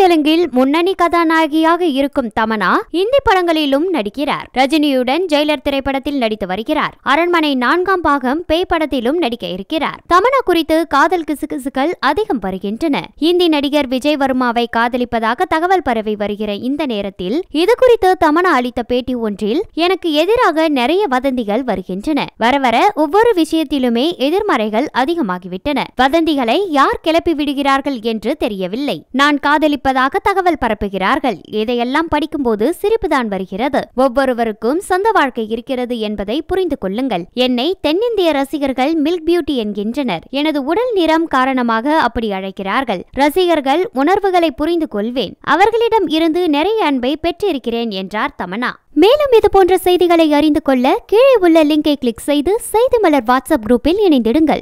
தெலுங்கில் முன்னணி கதாநாயகியாக இருக்கும் தமனா இந்தி படங்களிலும் நடிக்கிறார் ரஜினியுடன் ஜெயிலர் திரைப்படத்தில் நடித்து வருகிறார் அரண்மனை நான்காம் பாகம் பேய் படத்திலும் நடிக்க இருக்கிறார் தமனா குறித்து காதல் கிசுகிசுகள் அதிகம் வருகின்றன இந்தி நடிகர் விஜய் வர்மாவை காதலிப்பதாக தகவல் பரவி வருகிற இந்த நேரத்தில் இது குறித்து தமனா அளித்த பேட்டி ஒன்றில் எனக்கு எதிராக நிறைய வதந்திகள் வருகின்றன வர வர ஒவ்வொரு விஷயத்திலுமே எதிர்மறைகள் அதிகமாகிவிட்டன வதந்திகளை யார் கிளப்பி விடுகிறார்கள் என்று தெரியவில்லை நான் காதலிப்ப இருப்பதாக தகவல் பரப்புகிறார்கள் இதையெல்லாம் படிக்கும்போது சிரிப்புதான் வருகிறது ஒவ்வொருவருக்கும் சொந்த வாழ்க்கை இருக்கிறது என்பதை புரிந்து கொள்ளுங்கள் என்னை தென்னிந்திய ரசிகர்கள் மில்க் பியூட்டி என்கின்றனர் எனது உடல் நிறம் காரணமாக அப்படி அழைக்கிறார்கள் ரசிகர்கள் உணர்வுகளை புரிந்து கொள்வேன் அவர்களிடம் இருந்து நிறைய அன்பை பெற்றிருக்கிறேன் என்றார் தமனா மேலும் இது போன்ற செய்திகளை அறிந்து கொள்ள கீழே உள்ள லிங்கை கிளிக் செய்து செய்தி மலர் வாட்ஸ்அப் குரூப்பில் இணைந்திடுங்கள்